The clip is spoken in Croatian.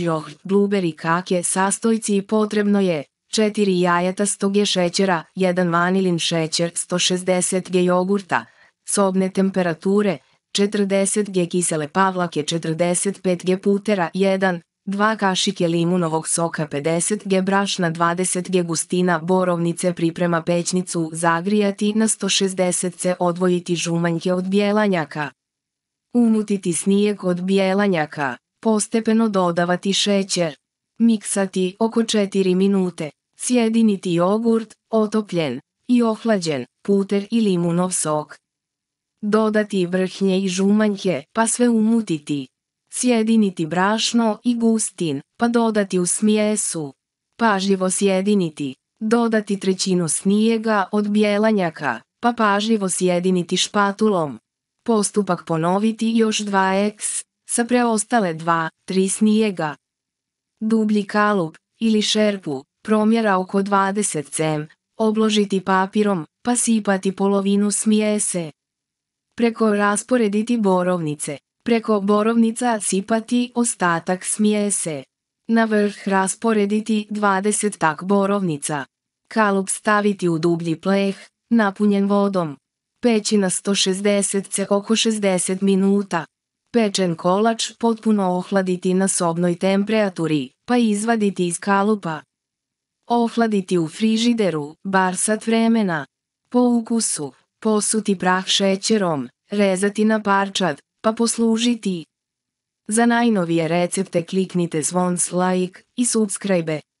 Yoh, blueberry kake sastojci i potrebno je 4 jajeta 100 g šećera, 1 vanilin šećer, 160 g jogurta, sobne temperature, 40 g kisele pavlake, 45 g putera, 1, 2 kašike limunovog soka, 50 g brašna, 20 g gustina, borovnice priprema pećnicu, zagrijati na 160 c odvojiti žumanjke od bijelanjaka, Umutiti snijeg od bijelanjaka. Postepeno dodavati šećer. Miksati oko 4 minute. Sjediniti jogurt, otopljen i ohlađen, puter i limunov sok. Dodati vrhnje i žumanje, pa sve umutiti. Sjediniti brašno i gustin, pa dodati u smijesu. Pažljivo sjediniti. Dodati trećinu snijega od bjelanjaka, pa pažljivo sjediniti špatulom. Postupak ponoviti još 2x sa preostale dva, tri snijega. Dublji kalup ili šerpu, promjera oko 20 cm, obložiti papirom, pa sipati polovinu smijese. Preko rasporediti borovnice, preko borovnica sipati ostatak smijese. Na vrh rasporediti 20 tak borovnica. Kalup staviti u dublji pleh, napunjen vodom. Peći na 160 c oko 60 minuta. Pečen kolač potpuno ohladiti na sobnoj temperaturi, pa izvaditi iz kalupa. Ohladiti u frižideru, bar sat vremena. Po ukusu, posuti prah šećerom, rezati na parčad, pa poslužiti. Za najnovije recepte kliknite zvon like i subscribe.